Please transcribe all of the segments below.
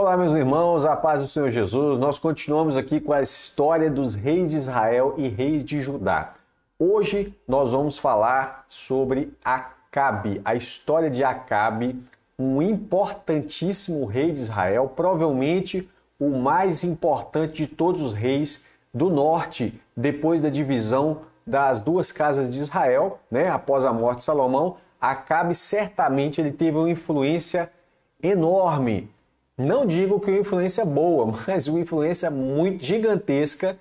Olá, meus irmãos, a paz do Senhor Jesus. Nós continuamos aqui com a história dos reis de Israel e reis de Judá. Hoje nós vamos falar sobre Acabe, a história de Acabe, um importantíssimo rei de Israel, provavelmente o mais importante de todos os reis do norte, depois da divisão das duas casas de Israel, né? após a morte de Salomão. Acabe certamente ele teve uma influência enorme não digo que uma influência é boa, mas uma influência muito gigantesca,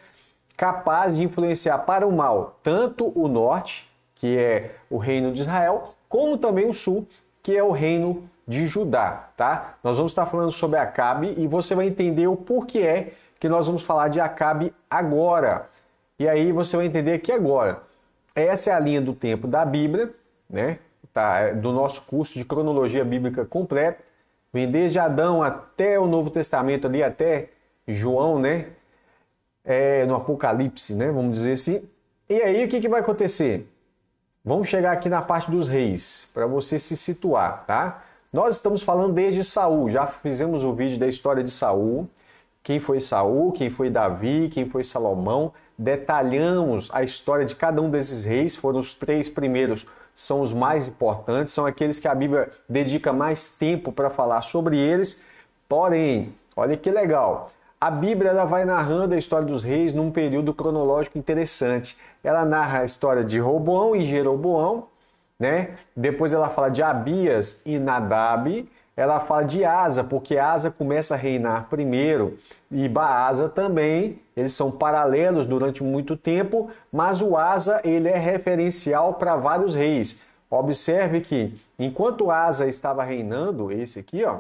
capaz de influenciar para o mal tanto o norte, que é o reino de Israel, como também o sul, que é o reino de Judá, tá? Nós vamos estar falando sobre Acabe e você vai entender o porquê é que nós vamos falar de Acabe agora. E aí você vai entender que agora essa é a linha do tempo da Bíblia, né? Tá, é do nosso curso de cronologia bíblica completa. Vem desde Adão até o Novo Testamento ali, até João, né? É, no Apocalipse, né? Vamos dizer assim. E aí, o que, que vai acontecer? Vamos chegar aqui na parte dos reis, para você se situar, tá? Nós estamos falando desde Saul, já fizemos o vídeo da história de Saul, quem foi Saul, quem foi Davi, quem foi Salomão, detalhamos a história de cada um desses reis, foram os três primeiros são os mais importantes, são aqueles que a Bíblia dedica mais tempo para falar sobre eles. Porém, olha que legal, a Bíblia ela vai narrando a história dos reis num período cronológico interessante. Ela narra a história de Roboão e Jeroboão, né? Depois ela fala de Abias e Nadab, ela fala de Asa, porque Asa começa a reinar primeiro e Baasa também, eles são paralelos durante muito tempo, mas o Asa ele é referencial para vários reis. Observe que enquanto Asa estava reinando, esse aqui, ó,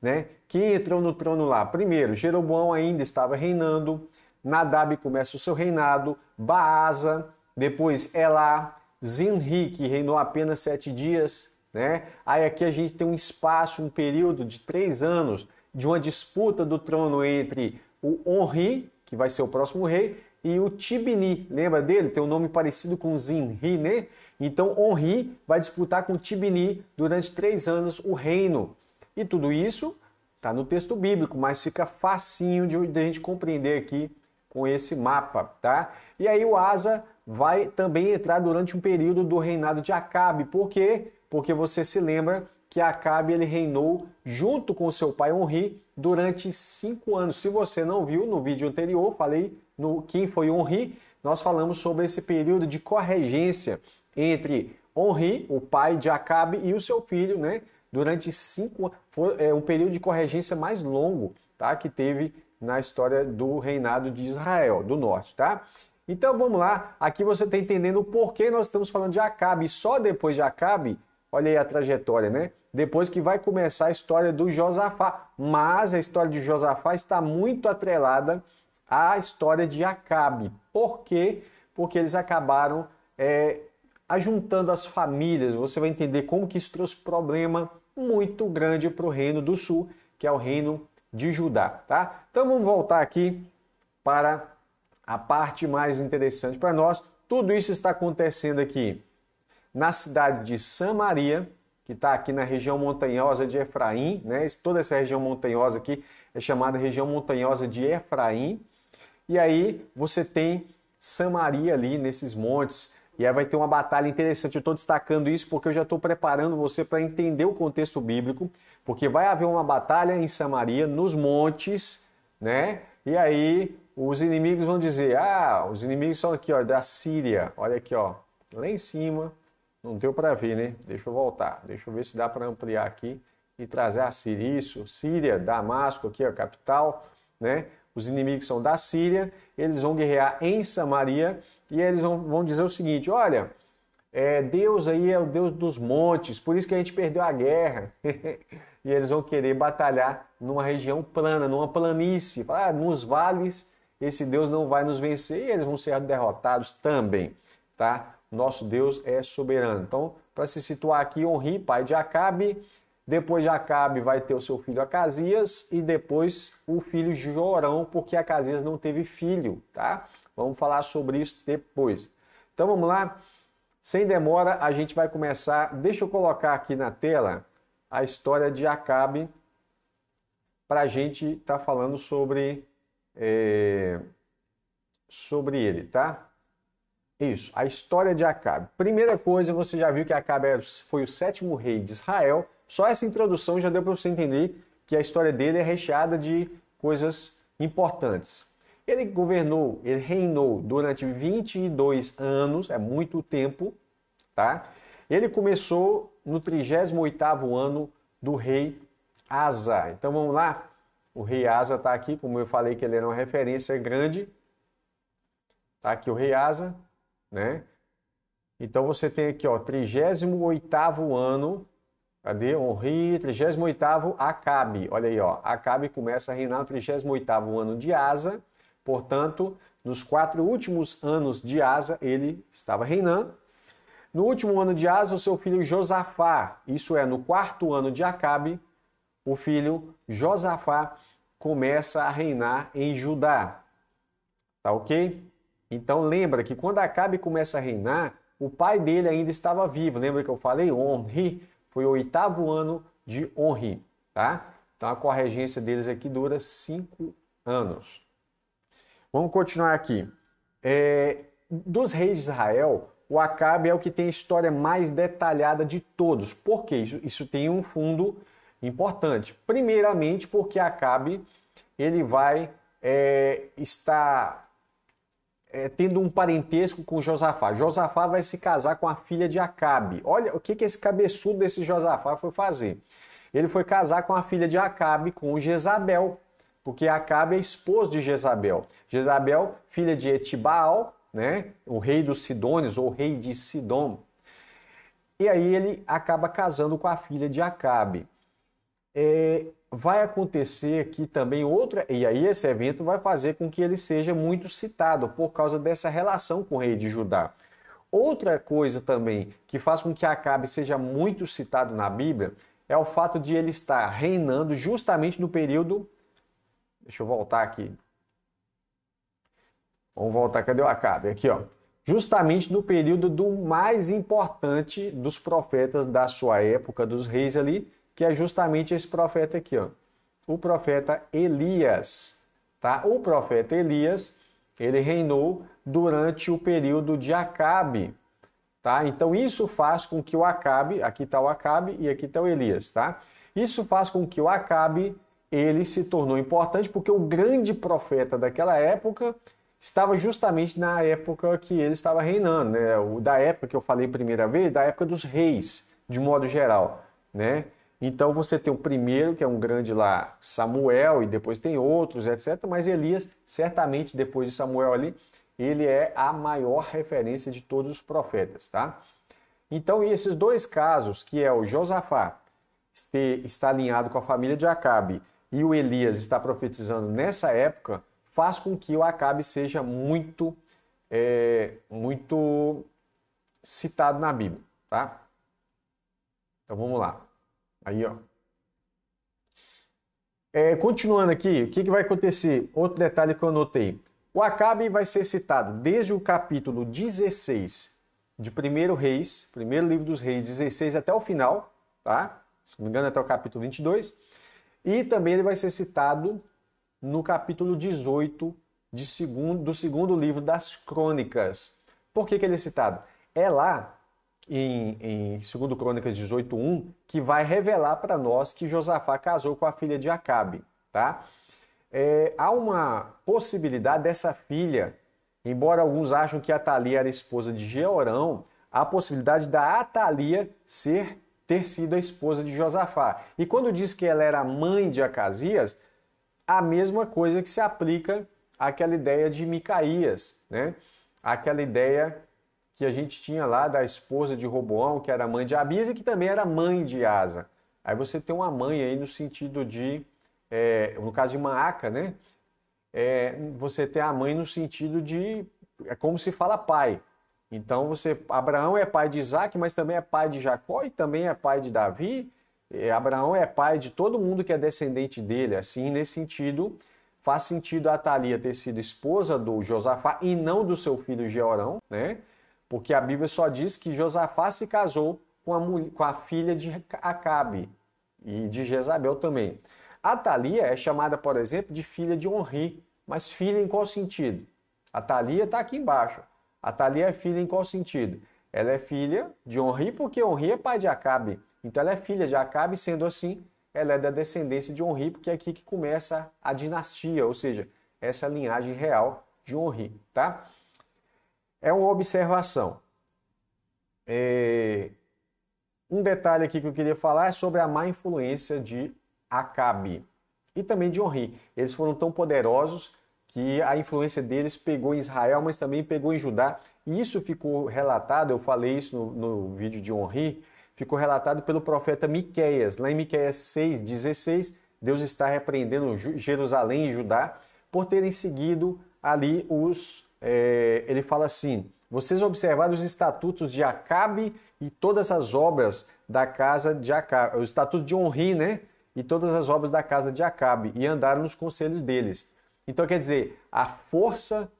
né, quem entrou no trono lá? Primeiro, Jeroboão ainda estava reinando, Nadab começa o seu reinado, Baasa, depois Elá, Zinri, que reinou apenas sete dias, né? Aí aqui a gente tem um espaço, um período de três anos de uma disputa do trono entre o Henri, que vai ser o próximo rei, e o Tibini. Lembra dele? Tem um nome parecido com Zinri, né? Então Henri vai disputar com Tibini durante três anos o reino. E tudo isso está no texto bíblico, mas fica facinho de, de a gente compreender aqui com esse mapa, tá? E aí o Asa vai também entrar durante um período do reinado de Acabe, porque porque você se lembra que Acabe ele reinou junto com seu pai Onri durante cinco anos. Se você não viu no vídeo anterior, falei no quem foi Onri, nós falamos sobre esse período de corregência entre Onri, o pai de Acabe, e o seu filho, né? Durante cinco anos, foi é, um período de corregência mais longo, tá? Que teve na história do reinado de Israel, do norte, tá? Então vamos lá, aqui você está entendendo por que nós estamos falando de Acabe. Só depois de Acabe Olha aí a trajetória, né? Depois que vai começar a história do Josafá. Mas a história de Josafá está muito atrelada à história de Acabe. Por quê? Porque eles acabaram é, ajuntando as famílias. Você vai entender como que isso trouxe problema muito grande para o reino do sul, que é o reino de Judá, tá? Então vamos voltar aqui para a parte mais interessante para nós. Tudo isso está acontecendo aqui na cidade de Samaria, que está aqui na região montanhosa de Efraim, né? toda essa região montanhosa aqui é chamada região montanhosa de Efraim. E aí você tem Samaria ali nesses montes. E aí vai ter uma batalha interessante. Eu estou destacando isso porque eu já estou preparando você para entender o contexto bíblico, porque vai haver uma batalha em Samaria, nos montes, né? E aí os inimigos vão dizer: ah, os inimigos são aqui, ó, da Síria. Olha aqui, ó, lá em cima, não deu para ver, né? Deixa eu voltar. Deixa eu ver se dá para ampliar aqui e trazer a Síria. Isso, Síria, Damasco, aqui, a capital, né? Os inimigos são da Síria, eles vão guerrear em Samaria e eles vão, vão dizer o seguinte: olha, é, Deus aí é o Deus dos montes, por isso que a gente perdeu a guerra. e eles vão querer batalhar numa região plana, numa planície. Ah, nos vales, esse Deus não vai nos vencer e eles vão ser derrotados também, tá? Nosso Deus é soberano. Então, para se situar aqui, Onri, pai de Acabe. Depois de Acabe vai ter o seu filho Acasias e depois o filho Jorão, porque Acasias não teve filho, tá? Vamos falar sobre isso depois. Então vamos lá. Sem demora, a gente vai começar. Deixa eu colocar aqui na tela a história de Acabe para a gente estar tá falando sobre, é, sobre ele, tá? Isso, a história de Acabe. Primeira coisa, você já viu que Acabe foi o sétimo rei de Israel. Só essa introdução já deu para você entender que a história dele é recheada de coisas importantes. Ele governou, ele reinou durante 22 anos, é muito tempo, tá? Ele começou no 38º ano do rei Asa. Então vamos lá. O rei Asa está aqui, como eu falei que ele era uma referência grande. Está aqui o rei Asa né? Então você tem aqui, ó, 38º ano, cadê? Honri, 38º Acabe. Olha aí, ó, Acabe começa a reinar no 38º ano de Asa, portanto, nos quatro últimos anos de Asa ele estava reinando. No último ano de Asa, o seu filho Josafá, isso é, no quarto ano de Acabe, o filho Josafá começa a reinar em Judá. Tá ok? Então lembra que quando Acabe começa a reinar, o pai dele ainda estava vivo. Lembra que eu falei? Onri foi o oitavo ano de Onri, tá? Então a corregência deles aqui dura cinco anos. Vamos continuar aqui. É, dos reis de Israel, o Acabe é o que tem a história mais detalhada de todos. Por quê? Isso, isso tem um fundo importante. Primeiramente, porque Acabe ele vai é, estar é, tendo um parentesco com Josafá. Josafá vai se casar com a filha de Acabe. Olha o que, que esse cabeçudo desse Josafá foi fazer. Ele foi casar com a filha de Acabe, com Jezabel, porque Acabe é esposo de Jezabel. Jezabel, filha de Etibaal, né, o rei dos Sidônios, ou rei de Sidom. E aí ele acaba casando com a filha de Acabe. É, vai acontecer aqui também outra, e aí esse evento vai fazer com que ele seja muito citado por causa dessa relação com o rei de Judá. Outra coisa também que faz com que Acabe seja muito citado na Bíblia é o fato de ele estar reinando justamente no período. Deixa eu voltar aqui. Vamos voltar, cadê o Acabe? Aqui, ó. Justamente no período do mais importante dos profetas da sua época, dos reis ali, que é justamente esse profeta aqui, ó. O profeta Elias, tá? O profeta Elias, ele reinou durante o período de Acabe, tá? Então isso faz com que o Acabe, aqui está o Acabe e aqui está o Elias, tá? Isso faz com que o Acabe ele se tornou importante porque o grande profeta daquela época estava justamente na época que ele estava reinando, né? Da época que eu falei primeira vez, da época dos reis, de modo geral, né? Então você tem o primeiro, que é um grande lá, Samuel, e depois tem outros, etc. Mas Elias, certamente depois de Samuel ali, ele é a maior referência de todos os profetas, tá? Então, esses dois casos, que é o Josafá está alinhado com a família de Acabe e o Elias está profetizando nessa época, faz com que o Acabe seja muito, é, muito citado na Bíblia, tá? Então vamos lá. Aí, ó. É, continuando aqui, o que, que vai acontecer? Outro detalhe que eu anotei. O Acabe vai ser citado desde o capítulo 16 de 1 Reis, primeiro livro dos Reis, 16 até o final, tá? Se não me engano, até o capítulo 22. E também ele vai ser citado no capítulo 18 de segundo, do segundo livro das Crônicas. Por que, que ele é citado? É lá em, em 2 Crônicas 18.1, que vai revelar para nós que Josafá casou com a filha de Acabe, tá? É, há uma possibilidade dessa filha, embora alguns acham que Atalia era esposa de Georão, há a possibilidade da Atalia ser ter sido a esposa de Josafá. E quando diz que ela era mãe de Acasias, a mesma coisa que se aplica àquela ideia de Micaías, né? Aquela ideia que a gente tinha lá da esposa de Roboão, que era mãe de Abisa, que também era mãe de Asa. Aí você tem uma mãe aí no sentido de, é, no caso de Maaca, né? É, você tem a mãe no sentido de, é como se fala pai. Então você, Abraão é pai de Isaac, mas também é pai de Jacó e também é pai de Davi. É, Abraão é pai de todo mundo que é descendente dele. Assim, nesse sentido, faz sentido a Thalia ter sido esposa do Josafá e não do seu filho Georão, né? Porque a Bíblia só diz que Josafá se casou com a, mulher, com a filha de Acabe e de Jezabel também. A Thalia é chamada, por exemplo, de filha de Onri. Mas filha em qual sentido? A Thalia está aqui embaixo. A Thalia é filha em qual sentido? Ela é filha de Onri porque Onri é pai de Acabe. Então ela é filha de Acabe, sendo assim, ela é da descendência de Onri, porque é aqui que começa a dinastia, ou seja, essa linhagem real de Onri, tá? é uma observação. É... Um detalhe aqui que eu queria falar é sobre a má influência de Acabe e também de Onri. Eles foram tão poderosos que a influência deles pegou em Israel, mas também pegou em Judá. E isso ficou relatado, eu falei isso no, no vídeo de Onri, ficou relatado pelo profeta Miqueias. Lá em Miqueias 6,16, Deus está repreendendo Jerusalém e Judá por terem seguido ali os é, ele fala assim: vocês observaram os estatutos de Acabe e todas as obras da casa de Acabe, o estatuto de Honri, né? E todas as obras da casa de Acabe, e andaram nos conselhos deles. Então, quer dizer, a força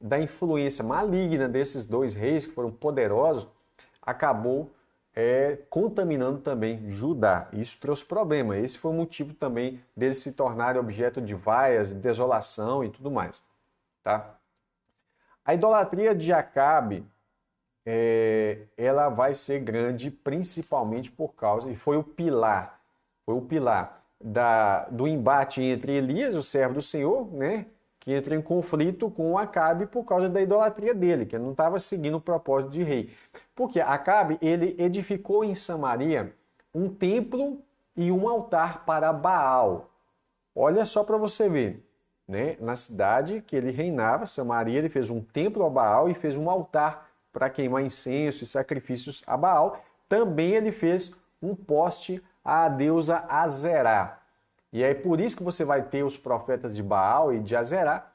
da influência maligna desses dois reis, que foram poderosos, acabou é, contaminando também Judá. Isso trouxe problema. Esse foi o motivo também deles se tornarem objeto de vaias, desolação e tudo mais. Tá? A idolatria de Acabe, é, ela vai ser grande principalmente por causa, e foi o pilar, foi o pilar da, do embate entre Elias, o servo do Senhor, né, que entra em conflito com Acabe por causa da idolatria dele, que não estava seguindo o propósito de rei. Porque Acabe, ele edificou em Samaria um templo e um altar para Baal. Olha só para você ver né, na cidade que ele reinava, Samaria, ele fez um templo a Baal e fez um altar para queimar incenso e sacrifícios a Baal. Também ele fez um poste à deusa Azerá. E é por isso que você vai ter os profetas de Baal e de Azerá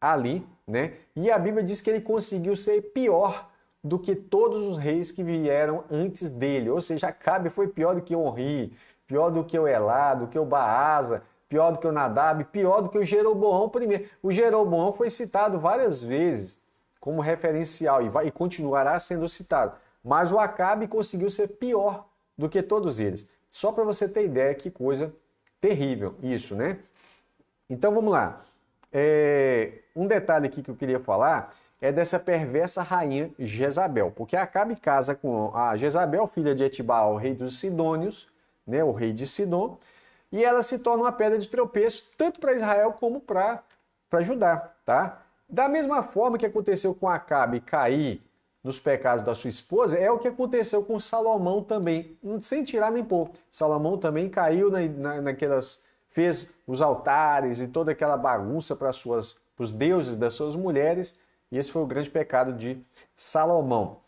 ali, né? E a Bíblia diz que ele conseguiu ser pior do que todos os reis que vieram antes dele. Ou seja, Acabe foi pior do que Onri, pior do que o Elá, do que o Baasa, pior do que o Nadab, pior do que o Jeroboão primeiro. O Jeroboão foi citado várias vezes como referencial e, vai, e continuará sendo citado. Mas o Acabe conseguiu ser pior do que todos eles. Só para você ter ideia que coisa terrível isso, né? Então vamos lá. É, um detalhe aqui que eu queria falar é dessa perversa rainha Jezabel, porque Acabe casa com a Jezabel, filha de Etibal, rei dos Sidônios, né, o rei de Sidom, e ela se torna uma pedra de tropeço tanto para Israel como para Judá, tá? Da mesma forma que aconteceu com Acabe cair nos pecados da sua esposa, é o que aconteceu com Salomão também, hum, sem tirar nem pôr. Salomão também caiu na, na, naquelas. fez os altares e toda aquela bagunça para os deuses das suas mulheres, e esse foi o grande pecado de Salomão.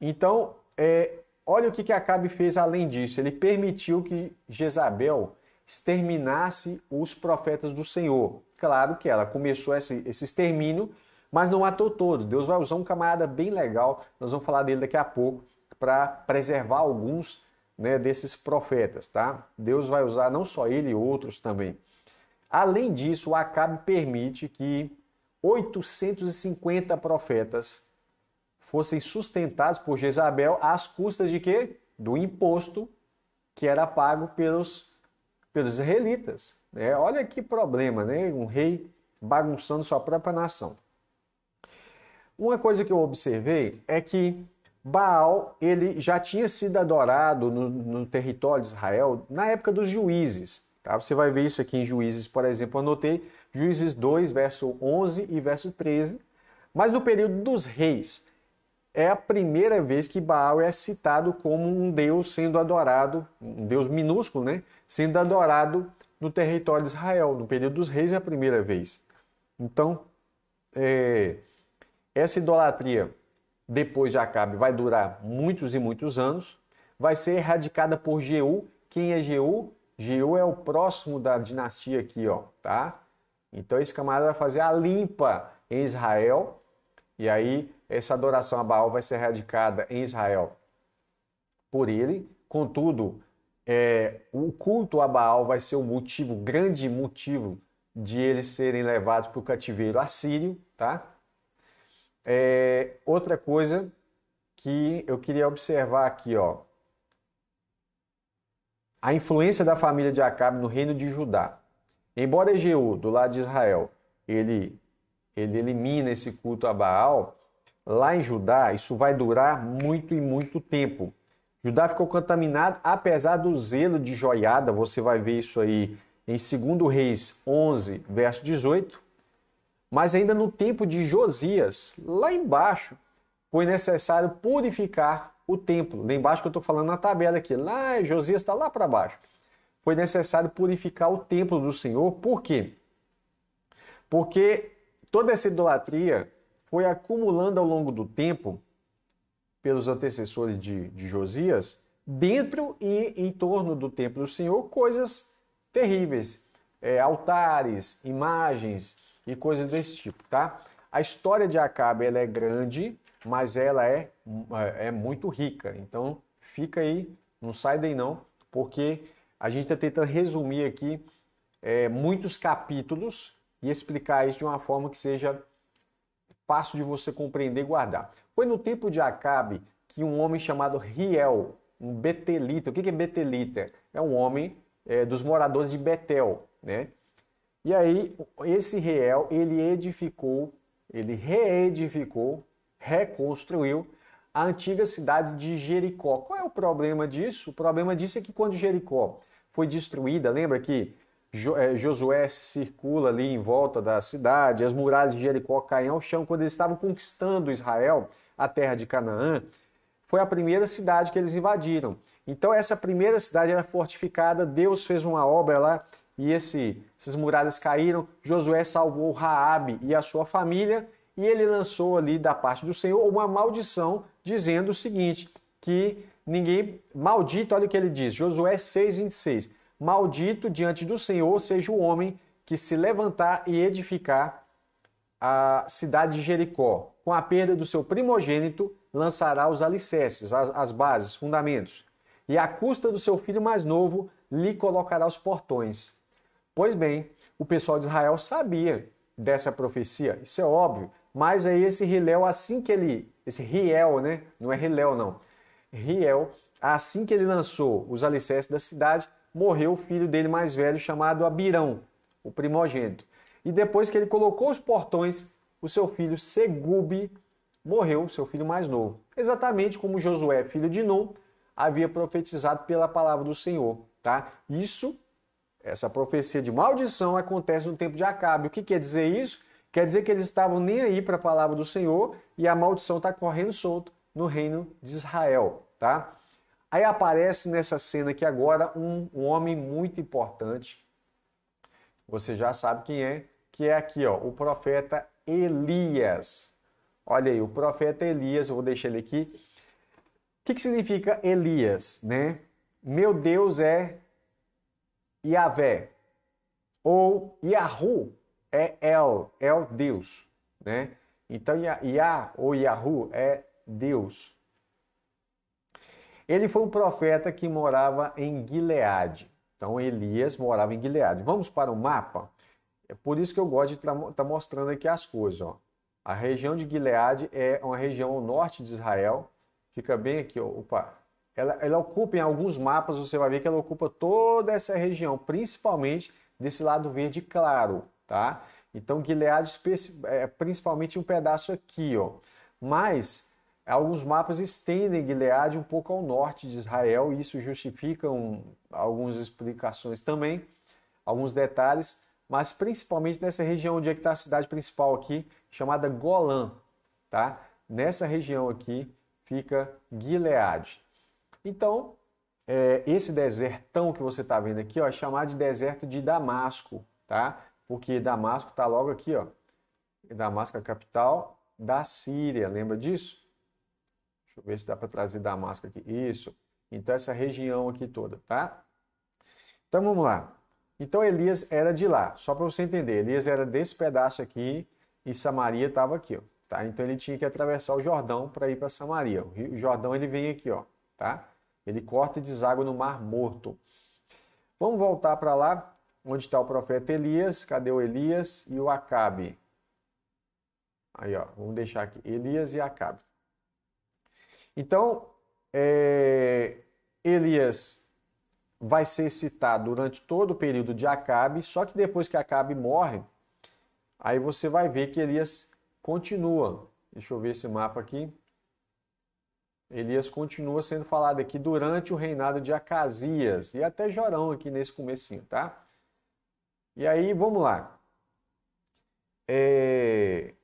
Então, é, olha o que, que Acabe fez além disso. Ele permitiu que Jezabel exterminasse os profetas do Senhor. Claro que ela começou esse, esse extermínio, mas não matou todos. Deus vai usar um camarada bem legal, nós vamos falar dele daqui a pouco, para preservar alguns né, desses profetas, tá? Deus vai usar não só ele, outros também. Além disso, o Acabe permite que 850 profetas fossem sustentados por Jezabel às custas de quê? Do imposto que era pago pelos pelos israelitas. Né? Olha que problema, né? Um rei bagunçando sua própria nação. Uma coisa que eu observei é que Baal ele já tinha sido adorado no, no território de Israel na época dos juízes. Tá? Você vai ver isso aqui em Juízes, por exemplo, anotei Juízes 2, verso 11 e verso 13. Mas no período dos reis, é a primeira vez que Baal é citado como um deus sendo adorado, um deus minúsculo, né? sendo adorado no território de Israel, no período dos reis, é a primeira vez. Então, é, essa idolatria, depois de Acabe, vai durar muitos e muitos anos, vai ser erradicada por Jeú. Quem é Jeú? Jeú é o próximo da dinastia aqui, ó, tá? Então esse camarada vai fazer a limpa em Israel, e aí essa adoração a Baal vai ser erradicada em Israel por ele. Contudo, é, o culto a Baal vai ser o motivo, o grande motivo, de eles serem levados para o cativeiro assírio, tá? É, outra coisa que eu queria observar aqui, ó. A influência da família de Acabe no reino de Judá. Embora Egeu, do lado de Israel, ele, ele elimina esse culto a Baal, lá em Judá isso vai durar muito e muito tempo. Judá ficou contaminado, apesar do zelo de Joiada, você vai ver isso aí em 2 Reis 11, verso 18. Mas ainda no tempo de Josias, lá embaixo, foi necessário purificar o templo. Lá embaixo que eu estou falando na tabela aqui, lá Josias está lá para baixo. Foi necessário purificar o templo do Senhor, por quê? Porque toda essa idolatria foi acumulando ao longo do tempo pelos antecessores de, de Josias, dentro e em torno do templo do Senhor, coisas terríveis, é, altares, imagens e coisas desse tipo, tá? A história de Acabe ela é grande, mas ela é, é, é muito rica. Então fica aí, não sai daí não, porque a gente está tentando resumir aqui é, muitos capítulos e explicar isso de uma forma que seja passo de você compreender e guardar. Foi no tempo de Acabe que um homem chamado Riel, um betelita, o que é betelita? É um homem é, dos moradores de Betel, né? E aí, esse Riel, ele edificou, ele reedificou, reconstruiu a antiga cidade de Jericó. Qual é o problema disso? O problema disso é que quando Jericó foi destruída, lembra que é, Josué circula ali em volta da cidade, as muralhas de Jericó caem ao chão. Quando eles estavam conquistando Israel, a terra de Canaã, foi a primeira cidade que eles invadiram. Então, essa primeira cidade era fortificada, Deus fez uma obra lá e esse, essas muralhas caíram. Josué salvou Raabe e a sua família e ele lançou ali da parte do Senhor uma maldição, dizendo o seguinte, que ninguém maldito, olha o que ele diz, Josué 6, 26. Maldito diante do Senhor seja o homem que se levantar e edificar a cidade de Jericó. Com a perda do seu primogênito, lançará os alicerces, as, as bases, fundamentos. E à custa do seu filho mais novo, lhe colocará os portões. Pois bem, o pessoal de Israel sabia dessa profecia, isso é óbvio. Mas aí é esse Riel, assim que ele. Esse Riel, né? Não é Riel não. Riel, assim que ele lançou os alicerces da cidade, morreu o filho dele mais velho, chamado Abirão, o primogênito. E depois que ele colocou os portões, o seu filho Segube morreu, seu filho mais novo. Exatamente como Josué, filho de Nun, havia profetizado pela palavra do Senhor. Tá? Isso, essa profecia de maldição, acontece no tempo de Acabe. O que quer dizer isso? Quer dizer que eles estavam nem aí para a palavra do Senhor e a maldição está correndo solto no reino de Israel. Tá? Aí aparece nessa cena aqui agora um, um homem muito importante. Você já sabe quem é, que é aqui, ó, o profeta Elias. Olha aí, o profeta Elias, eu vou deixar ele aqui. O que, que significa Elias, né? Meu Deus é Yahvé, ou Yahu é El, El Deus, né? Então Yah ou Yahu é Deus. Ele foi um profeta que morava em Gileade. Então Elias morava em Gileade. Vamos para o mapa? É por isso que eu gosto de estar tá, tá mostrando aqui as coisas. Ó. A região de Gileade é uma região ao norte de Israel. Fica bem aqui, ó. opa. Ela, ela ocupa em alguns mapas, você vai ver que ela ocupa toda essa região, principalmente desse lado verde claro, tá? Então Gileade é principalmente um pedaço aqui, ó. Mas é, alguns mapas estendem Gileade um pouco ao norte de Israel, e isso justifica um, algumas explicações também, alguns detalhes, mas principalmente nessa região onde é que está a cidade principal aqui, chamada Golã, tá? Nessa região aqui fica Gileade. Então, é, esse desertão que você está vendo aqui ó, é chamado de deserto de Damasco, tá? Porque Damasco está logo aqui, ó. Damasco é a capital da Síria, lembra disso? Deixa eu ver se dá para trazer Damasco aqui. Isso. Então, essa região aqui toda, tá? Então, vamos lá. Então, Elias era de lá. Só para você entender, Elias era desse pedaço aqui e Samaria estava aqui, ó. Tá? Então, ele tinha que atravessar o Jordão para ir para Samaria. O Rio Jordão, ele vem aqui, ó, tá? Ele corta e deságua no Mar Morto. Vamos voltar para lá, onde está o profeta Elias. Cadê o Elias e o Acabe? Aí, ó, vamos deixar aqui. Elias e Acabe. Então, é, Elias vai ser citado durante todo o período de Acabe, só que depois que Acabe morre, aí você vai ver que Elias continua. Deixa eu ver esse mapa aqui. Elias continua sendo falado aqui durante o reinado de Acasias e até Jorão aqui nesse comecinho, tá? E aí, vamos lá. É...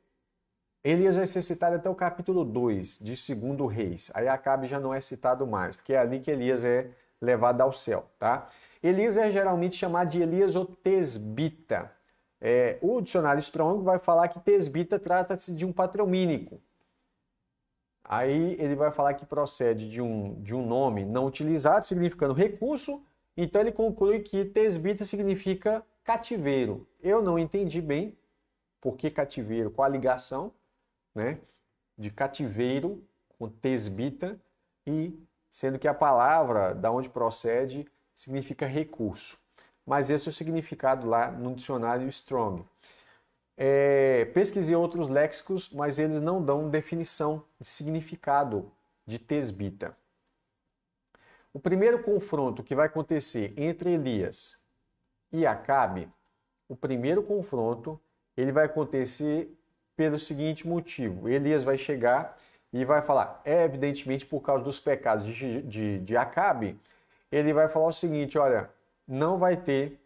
Elias vai ser citado até o capítulo 2 de 2 Reis. Aí Acabe já não é citado mais, porque é ali que Elias é levado ao céu, tá? Elias é geralmente chamado de Elias ou Tesbita. É, o dicionário Strong vai falar que Tesbita trata-se de um patromínico. Aí ele vai falar que procede de um, de um nome não utilizado, significando recurso. Então ele conclui que Tesbita significa cativeiro. Eu não entendi bem por que cativeiro, qual a ligação, né, de cativeiro, com tesbita, e sendo que a palavra da onde procede significa recurso. Mas esse é o significado lá no dicionário Strong. É, pesquisei outros léxicos, mas eles não dão definição de significado de tesbita. O primeiro confronto que vai acontecer entre Elias e Acabe, o primeiro confronto, ele vai acontecer pelo seguinte motivo: Elias vai chegar e vai falar, é evidentemente por causa dos pecados de, de, de Acabe, ele vai falar o seguinte: olha, não vai ter.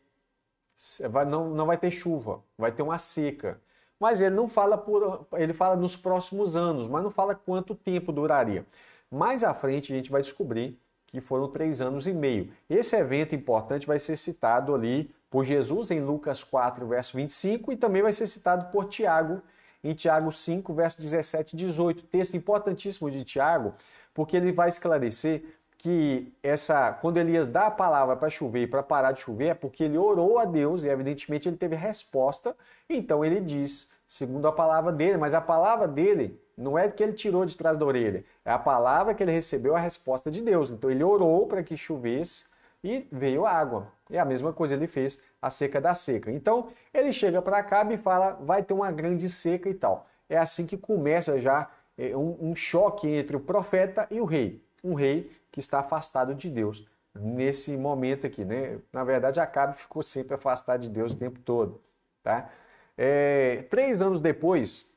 Vai, não, não vai ter chuva, vai ter uma seca. Mas ele não fala por. Ele fala nos próximos anos, mas não fala quanto tempo duraria. Mais à frente a gente vai descobrir que foram três anos e meio. Esse evento importante vai ser citado ali por Jesus em Lucas 4, verso 25, e também vai ser citado por Tiago em Tiago 5, verso 17 e 18. Texto importantíssimo de Tiago, porque ele vai esclarecer que essa quando Elias dá a palavra para chover, e para parar de chover, é porque ele orou a Deus e evidentemente ele teve resposta. Então ele diz, segundo a palavra dele, mas a palavra dele não é que ele tirou de trás da orelha, é a palavra que ele recebeu a resposta de Deus. Então ele orou para que chovesse e veio água. É a mesma coisa ele fez a seca da seca. Então, ele chega para Acabe e fala: vai ter uma grande seca e tal. É assim que começa já é, um, um choque entre o profeta e o rei. Um rei que está afastado de Deus nesse momento aqui, né? Na verdade, Acabe ficou sempre afastado de Deus o tempo todo, tá? É, três anos depois,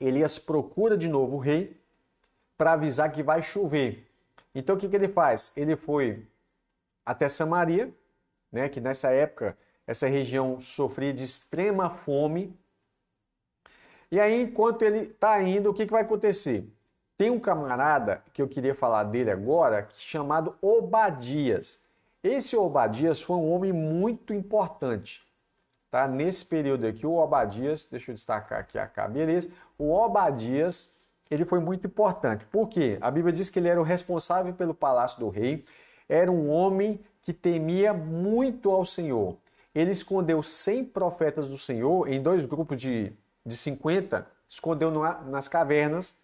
Elias procura de novo o rei para avisar que vai chover. Então, o que, que ele faz? Ele foi até Samaria, né, que nessa época essa região sofria de extrema fome. E aí, enquanto ele está indo, o que, que vai acontecer? Tem um camarada que eu queria falar dele agora, chamado Obadias. Esse Obadias foi um homem muito importante. Tá? Nesse período aqui, o Obadias, deixa eu destacar aqui a cabeça o Obadias ele foi muito importante. Por quê? A Bíblia diz que ele era o responsável pelo palácio do rei, era um homem que temia muito ao Senhor. Ele escondeu 100 profetas do Senhor em dois grupos de, de 50, escondeu no, nas cavernas,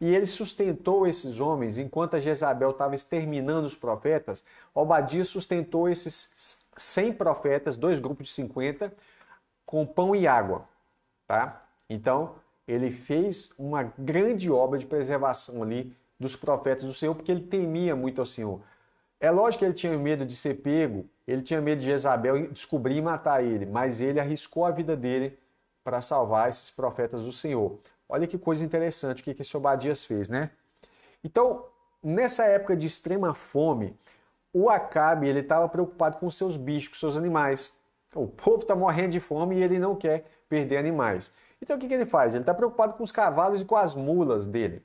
e ele sustentou esses homens enquanto a Jezabel estava exterminando os profetas. Obadias sustentou esses 100 profetas, dois grupos de 50, com pão e água, tá? Então, ele fez uma grande obra de preservação ali dos profetas do Senhor, porque ele temia muito ao Senhor. É lógico que ele tinha medo de ser pego, ele tinha medo de Jezabel descobrir e matar ele, mas ele arriscou a vida dele para salvar esses profetas do Senhor. Olha que coisa interessante o que, o esse Obadias fez, né? Então, nessa época de extrema fome, o Acabe ele estava preocupado com seus bichos, com seus animais. O povo está morrendo de fome e ele não quer perder animais. Então o que, que ele faz? Ele está preocupado com os cavalos e com as mulas dele.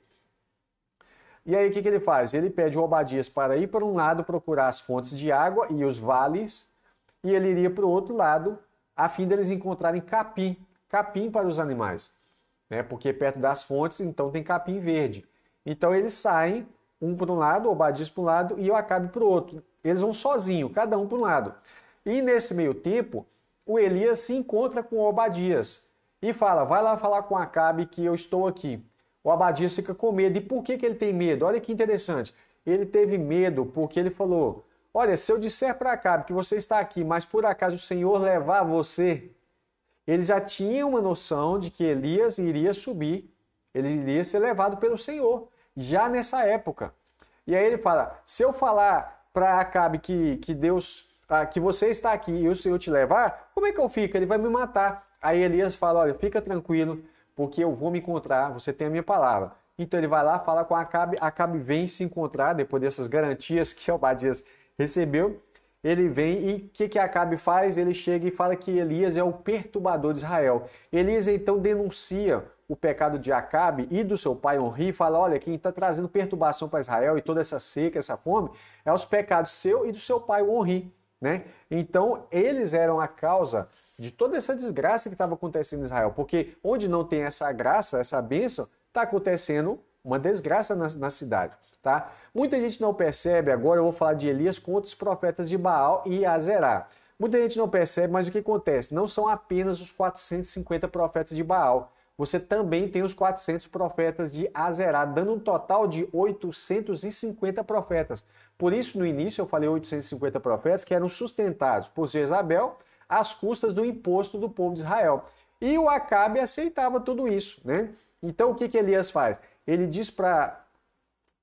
E aí o que, que ele faz? Ele pede o Obadias para ir para um lado procurar as fontes de água e os vales, e ele iria para o outro lado a fim deles encontrarem capim, capim para os animais, né? Porque perto das fontes então tem capim verde. Então eles saem um para um lado, o Obadias para um lado e o Acabe para o outro. Eles vão sozinho, cada um para um lado. E nesse meio tempo, o Elias se encontra com o Obadias e fala: "Vai lá falar com Acabe que eu estou aqui" o Abadias fica com medo. E por que, que ele tem medo? Olha que interessante. Ele teve medo porque ele falou: Olha, se eu disser para Acabe que você está aqui, mas por acaso o Senhor levar você, ele já tinha uma noção de que Elias iria subir, ele iria ser levado pelo Senhor, já nessa época. E aí ele fala: Se eu falar para Acabe que, que Deus. Ah, que você está aqui e o Senhor te levar, como é que eu fico? Ele vai me matar. Aí Elias fala: Olha, fica tranquilo, porque eu vou me encontrar, você tem a minha palavra. Então ele vai lá, fala com Acabe, Acabe vem se encontrar, depois dessas garantias que Obadias recebeu, ele vem e o que, que Acabe faz? Ele chega e fala que Elias é o perturbador de Israel. Elias então denuncia o pecado de Acabe e do seu pai Onri e fala: olha, quem está trazendo perturbação para Israel e toda essa seca, essa fome, é os pecados seu e do seu pai Onri. Né? Então, eles eram a causa de toda essa desgraça que estava acontecendo em Israel. Porque onde não tem essa graça, essa bênção, está acontecendo uma desgraça na, na cidade. Tá? Muita gente não percebe, agora eu vou falar de Elias com outros profetas de Baal e Azerá. Muita gente não percebe, mas o que acontece? Não são apenas os 450 profetas de Baal. Você também tem os 400 profetas de Azerá, dando um total de 850 profetas. Por isso, no início, eu falei 850 profetas que eram sustentados por Jezabel, às custas do imposto do povo de Israel. E o Acabe aceitava tudo isso, né? Então o que, que Elias faz? Ele diz para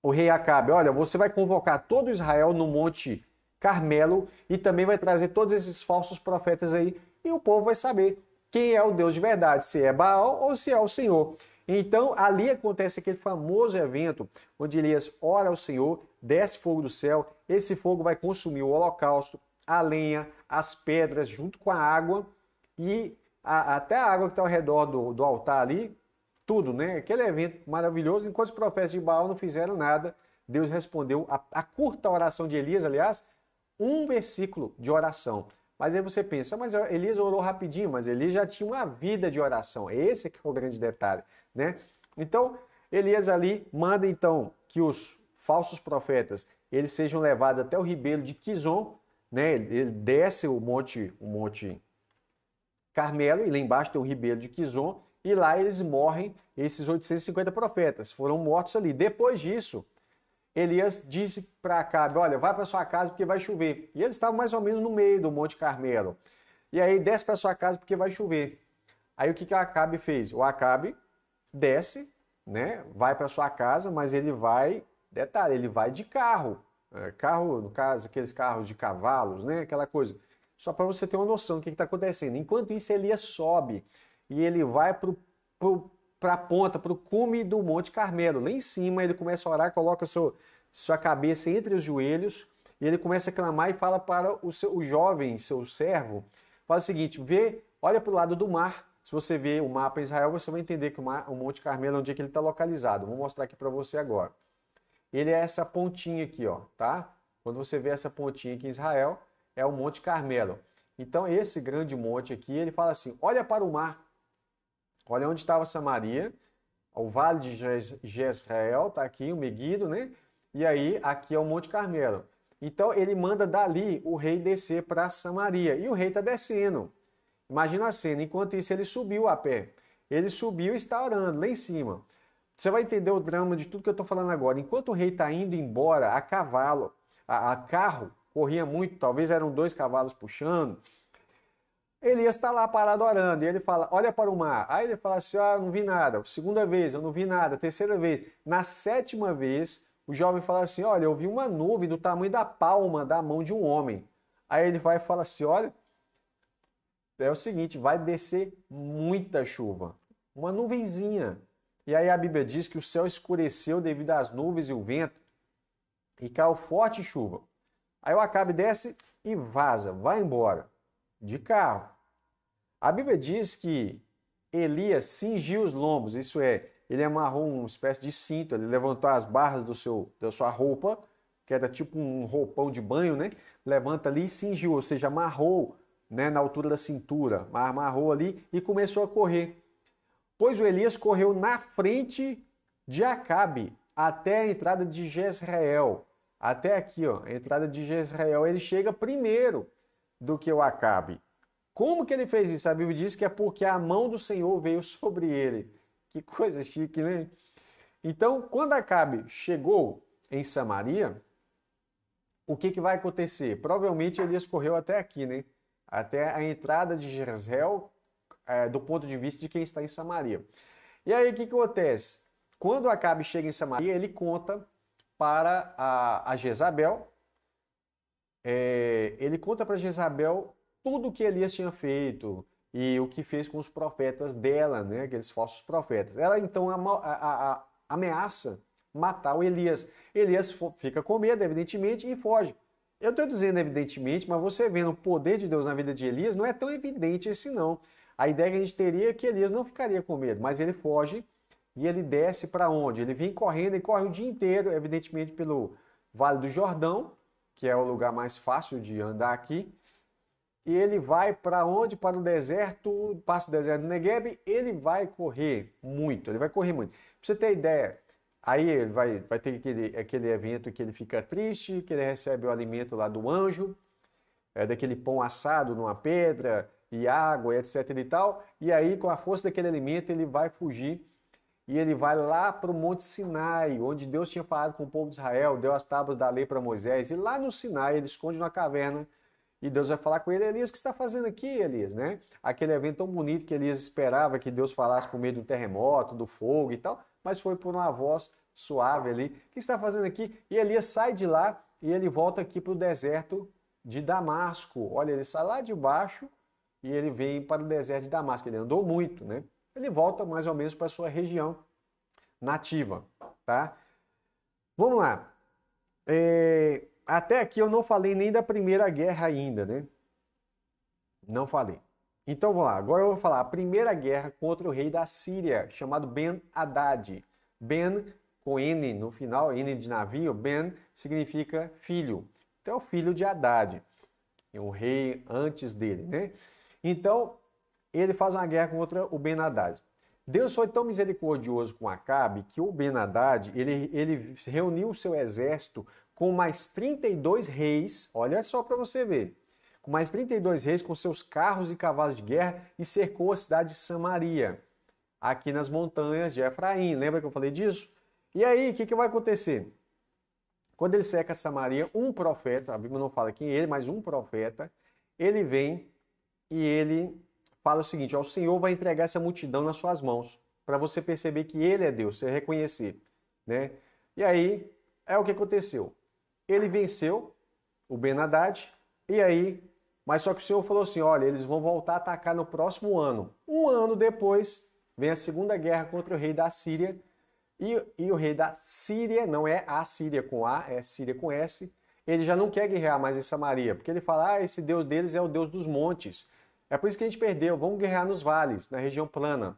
o rei Acabe: Olha, você vai convocar todo Israel no Monte Carmelo e também vai trazer todos esses falsos profetas aí, e o povo vai saber quem é o Deus de verdade, se é Baal ou se é o Senhor. Então, ali acontece aquele famoso evento onde Elias ora ao Senhor, desce fogo do céu, esse fogo vai consumir o holocausto, a lenha, as pedras junto com a água e a, até a água que está ao redor do, do altar ali, tudo, né? Aquele evento maravilhoso. Enquanto os profetas de Baal não fizeram nada, Deus respondeu a, a curta oração de Elias, aliás, um versículo de oração. Mas aí você pensa, ah, mas Elias orou rapidinho, mas Elias já tinha uma vida de oração. Esse é que é o grande detalhe, né? Então, Elias ali manda então que os falsos profetas, eles sejam levados até o ribeiro de Quizon né? Ele desce o Monte, o Monte Carmelo e lá embaixo tem o Ribeiro de Quizon e lá eles morrem, esses 850 profetas foram mortos ali. Depois disso, Elias disse para Acabe: Olha, vai para sua casa porque vai chover. E eles estavam mais ou menos no meio do Monte Carmelo. E aí, desce para sua casa porque vai chover. Aí o que, que o Acabe fez? O Acabe desce, né? Vai para sua casa, mas ele vai, detalhe, ele vai de carro. É, carro, no caso, aqueles carros de cavalos, né? Aquela coisa. Só para você ter uma noção do que está acontecendo. Enquanto isso, Elias sobe e ele vai para a ponta, para o cume do Monte Carmelo. Lá em cima, ele começa a orar, coloca seu, sua cabeça entre os joelhos e ele começa a clamar e fala para o, seu, o jovem, seu servo, fala o seguinte, vê, olha para o lado do mar, se você vê o mapa em Israel, você vai entender que o, mar, o Monte Carmelo é onde é que ele está localizado. Vou mostrar aqui para você agora ele é essa pontinha aqui, ó, tá? Quando você vê essa pontinha aqui em Israel, é o Monte Carmelo. Então, esse grande monte aqui, ele fala assim: olha para o mar, olha onde estava Samaria, o vale de Jezreel, tá aqui, o Meguido, né? E aí, aqui é o Monte Carmelo. Então, ele manda dali o rei descer para Samaria. E o rei está descendo. Imagina a cena. Enquanto isso, ele subiu a pé. Ele subiu e está orando lá em cima. Você vai entender o drama de tudo que eu estou falando agora. Enquanto o rei está indo embora a cavalo, a, a, carro, corria muito, talvez eram dois cavalos puxando. Elias está lá parado orando e ele fala: Olha para o mar. Aí ele fala assim: Ah, não vi nada. Segunda vez, eu não vi nada. Terceira vez. Na sétima vez, o jovem fala assim: Olha, eu vi uma nuvem do tamanho da palma da mão de um homem. Aí ele vai e fala assim: Olha, é o seguinte, vai descer muita chuva. Uma nuvenzinha, e aí a Bíblia diz que o céu escureceu devido às nuvens e o vento, e caiu forte chuva. Aí o Acabe desce e vaza, vai embora, de carro. A Bíblia diz que Elias cingiu os lombos, isso é, ele amarrou uma espécie de cinto, ele levantou as barras do seu, da sua roupa, que era tipo um roupão de banho, né? Levanta ali e cingiu, ou seja, amarrou né, na altura da cintura, amarrou ali e começou a correr pois o Elias correu na frente de Acabe até a entrada de Jezreel. Até aqui, ó, a entrada de Jezreel, ele chega primeiro do que o Acabe. Como que ele fez isso? A Bíblia diz que é porque a mão do Senhor veio sobre ele. Que coisa chique, né? Então, quando Acabe chegou em Samaria, o que, que vai acontecer? Provavelmente Elias correu até aqui, né? Até a entrada de Jezreel, é, do ponto de vista de quem está em Samaria. E aí o que, que acontece? Quando Acabe chega em Samaria, ele conta para a, a Jezabel, é, ele conta para Jezabel tudo o que Elias tinha feito e o que fez com os profetas dela, né, aqueles falsos profetas. Ela então a, a, ameaça matar o Elias. Elias fica com medo, evidentemente, e foge. Eu estou dizendo evidentemente, mas você vendo o poder de Deus na vida de Elias, não é tão evidente assim, não. A ideia que a gente teria é que Elias não ficaria com medo, mas ele foge e ele desce para onde? Ele vem correndo e corre o dia inteiro, evidentemente pelo Vale do Jordão, que é o lugar mais fácil de andar aqui. E ele vai para onde? Para o deserto, passa o deserto do Negev, ele vai correr muito, ele vai correr muito. Para você ter ideia, aí ele vai, vai ter aquele, aquele evento que ele fica triste, que ele recebe o alimento lá do anjo, é, daquele pão assado numa pedra, e água, etc e tal. E aí, com a força daquele alimento, ele vai fugir e ele vai lá para o Monte Sinai, onde Deus tinha falado com o povo de Israel, deu as tábuas da lei para Moisés. E lá no Sinai, ele esconde na caverna e Deus vai falar com ele, Elias, o que está fazendo aqui, Elias? Né? Aquele evento tão bonito que Elias esperava que Deus falasse por meio do terremoto, do fogo e tal, mas foi por uma voz suave ali. O que está fazendo aqui? E Elias sai de lá e ele volta aqui para o deserto de Damasco. Olha, ele sai lá de baixo e ele vem para o deserto de Damasco. Ele andou muito, né? Ele volta mais ou menos para a sua região nativa, tá? Vamos lá. É... Até aqui eu não falei nem da Primeira Guerra ainda, né? Não falei. Então vamos lá, agora eu vou falar a primeira guerra contra o rei da Síria, chamado Ben Haddad. Ben com N no final, N de navio, Ben significa filho. Então é o filho de Haddad, é o um rei antes dele, né? Então, ele faz uma guerra contra o Ben Haddad. Deus foi tão misericordioso com Acabe que o Ben Haddad, ele, ele reuniu o seu exército com mais 32 reis, olha só para você ver, com mais 32 reis com seus carros e cavalos de guerra e cercou a cidade de Samaria, aqui nas montanhas de Efraim. Lembra que eu falei disso? E aí, o que, que vai acontecer? Quando ele cerca Samaria, um profeta, a Bíblia não fala quem é ele, mas um profeta, ele vem e ele fala o seguinte: ó, o Senhor vai entregar essa multidão nas suas mãos, para você perceber que ele é Deus, você reconhecer, né? E aí é o que aconteceu. Ele venceu o Ben Haddad, e aí, mas só que o Senhor falou assim: olha, eles vão voltar a atacar no próximo ano. Um ano depois, vem a segunda guerra contra o rei da Síria. E, e o rei da Síria, não é a Síria com A, é Síria com S, ele já não quer guerrear mais em Samaria, porque ele fala: ah, esse Deus deles é o Deus dos montes. É por isso que a gente perdeu. Vamos guerrear nos vales, na região plana.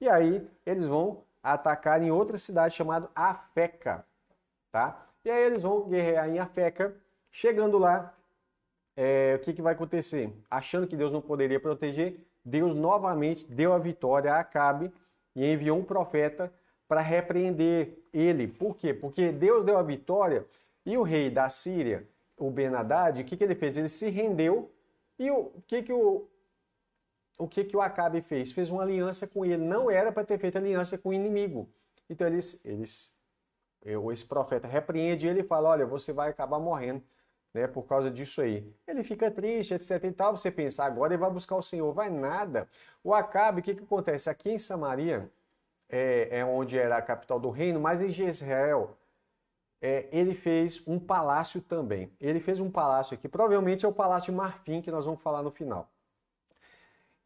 E aí eles vão atacar em outra cidade chamada Afeca, tá? E aí eles vão guerrear em Afeca. Chegando lá, é, o que, que vai acontecer? Achando que Deus não poderia proteger, Deus novamente deu a vitória a Acabe e enviou um profeta para repreender ele. Por quê? Porque Deus deu a vitória e o rei da Síria, o Ben Haddad, o que, que ele fez? Ele se rendeu e o que, que o o que, que o Acabe fez? Fez uma aliança com ele. Não era para ter feito aliança com o inimigo. Então eles, eles eu, eh, esse profeta repreende ele e fala: Olha, você vai acabar morrendo né, por causa disso aí. Ele fica triste, etc. E tal. Você pensa, agora ele vai buscar o Senhor. Vai nada. O Acabe, o que, que acontece? Aqui em Samaria é, é onde era a capital do reino, mas em Jezreel é, ele fez um palácio também. Ele fez um palácio aqui, provavelmente é o Palácio de Marfim, que nós vamos falar no final.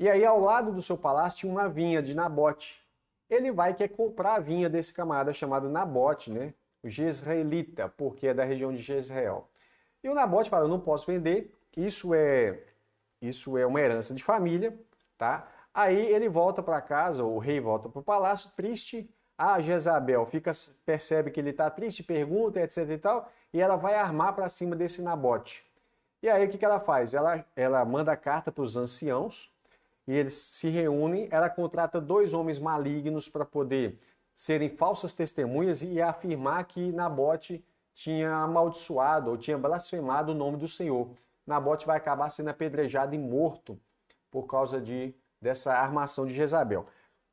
E aí, ao lado do seu palácio, tinha uma vinha de Nabote. Ele vai quer comprar a vinha desse camarada chamado Nabote, né? O Jezreelita, porque é da região de Jezreel. E o Nabote fala: Eu não posso vender, isso é, isso é uma herança de família, tá? Aí ele volta para casa, o rei volta para o palácio, triste. A ah, Jezabel fica, percebe que ele está triste, pergunta, etc e tal, e ela vai armar para cima desse Nabote. E aí o que, que ela faz? Ela, ela manda carta para os anciãos, e eles se reúnem. Ela contrata dois homens malignos para poder serem falsas testemunhas e afirmar que Nabote tinha amaldiçoado ou tinha blasfemado o nome do Senhor. Nabote vai acabar sendo apedrejado e morto por causa de, dessa armação de Jezabel.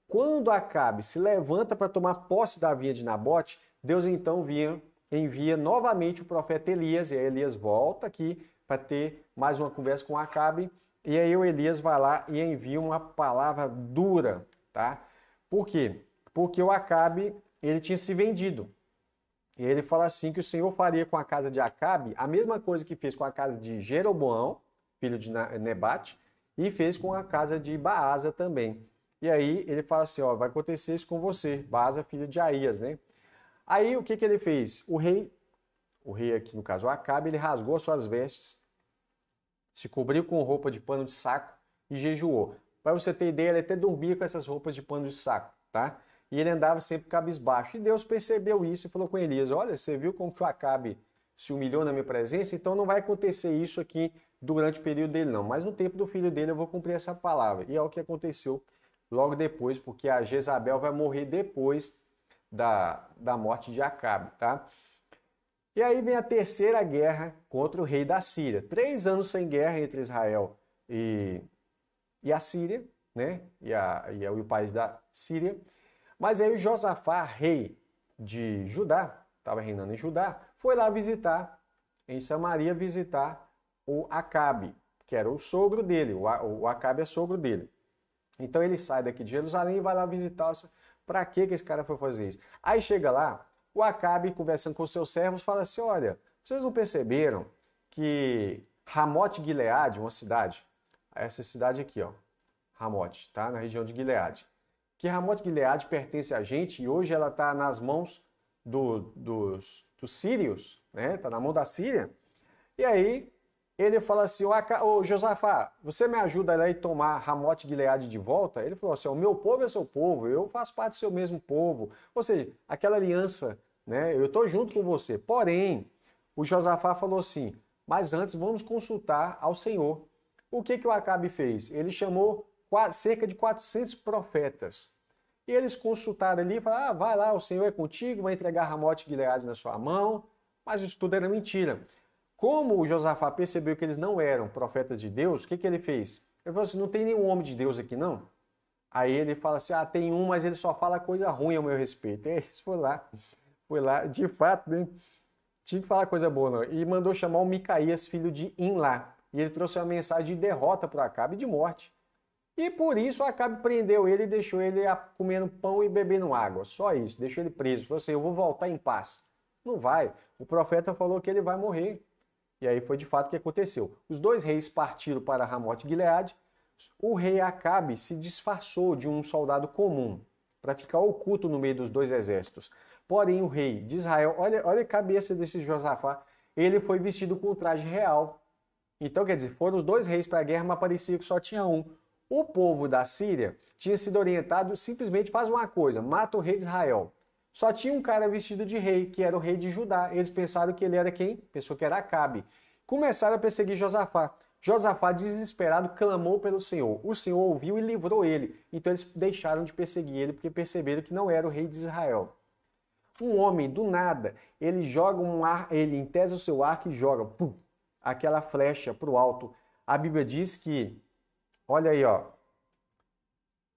Quando Acabe se levanta para tomar posse da vinha de Nabote, Deus então via, envia novamente o profeta Elias, e aí Elias volta aqui para ter mais uma conversa com Acabe. E aí o Elias vai lá e envia uma palavra dura, tá? Por quê? Porque o Acabe, ele tinha se vendido. E ele fala assim que o Senhor faria com a casa de Acabe a mesma coisa que fez com a casa de Jeroboão, filho de Nebate, e fez com a casa de Baasa também. E aí ele fala assim, ó, vai acontecer isso com você, Baasa, filho de Aías, né? Aí o que, que ele fez? O rei, o rei aqui no caso Acabe, ele rasgou suas vestes se cobriu com roupa de pano de saco e jejuou. Para você ter ideia, ele até dormia com essas roupas de pano de saco, tá? E ele andava sempre cabisbaixo. E Deus percebeu isso e falou com Elias: Olha, você viu como que o Acabe se humilhou na minha presença? Então não vai acontecer isso aqui durante o período dele, não. Mas no tempo do filho dele eu vou cumprir essa palavra. E é o que aconteceu logo depois, porque a Jezabel vai morrer depois da, da morte de Acabe, tá? E aí vem a terceira guerra contra o rei da Síria. Três anos sem guerra entre Israel e, e a Síria, né? E, a, e, a, e o país da Síria. Mas aí o Josafá, rei de Judá, estava reinando em Judá, foi lá visitar, em Samaria, visitar o Acabe, que era o sogro dele. O, o Acabe é sogro dele. Então ele sai daqui de Jerusalém e vai lá visitar. Para que esse cara foi fazer isso? Aí chega lá, o Acabe, conversando com seus servos, fala assim: olha, vocês não perceberam que Ramote Gileade, uma cidade, essa cidade aqui, ó, Ramote, tá? Na região de Gileade. Que Ramote Gileade pertence a gente e hoje ela está nas mãos do, dos, dos sírios, né? Tá na mão da Síria. E aí ele fala assim, o ô Josafá, você me ajuda lá e tomar Ramote Gileade de volta? Ele falou assim, o meu povo é seu povo, eu faço parte do seu mesmo povo. Ou seja, aquela aliança, né? Eu estou junto com você. Porém, o Josafá falou assim, mas antes vamos consultar ao Senhor. O que, que o Acabe fez? Ele chamou cerca de 400 profetas. E eles consultaram ali e falaram: ah, vai lá, o Senhor é contigo, vai entregar Ramote Gileade na sua mão. Mas isso tudo era mentira. Como o Josafá percebeu que eles não eram profetas de Deus, o que, que ele fez? Ele falou assim: não tem nenhum homem de Deus aqui, não. Aí ele fala assim: ah, tem um, mas ele só fala coisa ruim ao meu respeito. É eles foi lá, foi lá, de fato, né? Tinha que falar coisa boa, não. E mandou chamar o Micaías, filho de Inlá. E ele trouxe uma mensagem de derrota para Acabe e de morte. E por isso Acabe prendeu ele e deixou ele comendo pão e bebendo água. Só isso, deixou ele preso. Falou assim: eu vou voltar em paz. Não vai. O profeta falou que ele vai morrer. E aí foi de fato o que aconteceu. Os dois reis partiram para Ramote Gileade. O rei Acabe se disfarçou de um soldado comum para ficar oculto no meio dos dois exércitos. Porém, o rei de Israel, olha, olha a cabeça desse Josafá, ele foi vestido com o traje real. Então, quer dizer, foram os dois reis para a guerra, mas parecia que só tinha um. O povo da Síria tinha sido orientado simplesmente faz uma coisa, mata o rei de Israel. Só tinha um cara vestido de rei, que era o rei de Judá. Eles pensaram que ele era quem? Pensou que era Acabe. Começaram a perseguir Josafá. Josafá, desesperado, clamou pelo Senhor. O Senhor ouviu e livrou ele. Então eles deixaram de perseguir ele porque perceberam que não era o rei de Israel. Um homem, do nada, ele joga um ar, ele entesa o seu arco e joga pum, aquela flecha para o alto. A Bíblia diz que, olha aí, ó,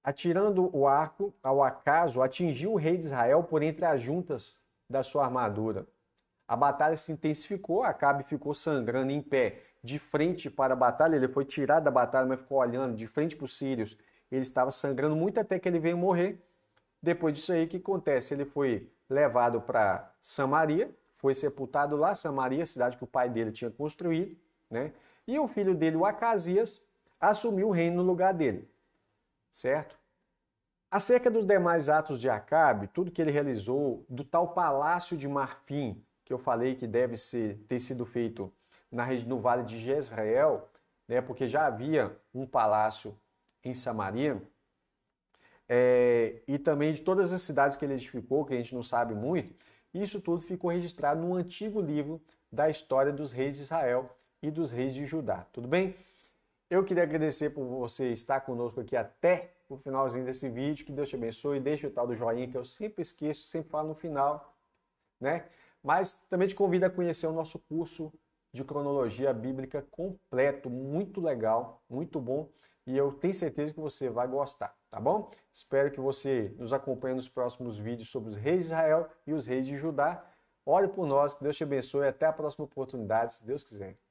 atirando o arco ao acaso, atingiu o rei de Israel por entre as juntas da sua armadura. A batalha se intensificou, Acabe ficou sangrando em pé de frente para a batalha, ele foi tirado da batalha, mas ficou olhando de frente para os sírios. Ele estava sangrando muito até que ele veio morrer. Depois disso aí, o que acontece? Ele foi levado para Samaria, foi sepultado lá, Samaria, cidade que o pai dele tinha construído, né? E o filho dele, o Acasias, assumiu o reino no lugar dele certo? Acerca dos demais atos de Acabe, tudo que ele realizou do tal palácio de marfim que eu falei que deve ser, ter sido feito na no vale de Jezreel, né, porque já havia um palácio em Samaria, é, e também de todas as cidades que ele edificou, que a gente não sabe muito, isso tudo ficou registrado no antigo livro da história dos reis de Israel e dos reis de Judá. Tudo bem? Eu queria agradecer por você estar conosco aqui até o finalzinho desse vídeo. Que Deus te abençoe. Deixa o tal do joinha que eu sempre esqueço, sempre falo no final, né? Mas também te convido a conhecer o nosso curso de cronologia bíblica completo, muito legal, muito bom, e eu tenho certeza que você vai gostar, tá bom? Espero que você nos acompanhe nos próximos vídeos sobre os reis de Israel e os reis de Judá. Ore por nós, que Deus te abençoe, até a próxima oportunidade, se Deus quiser.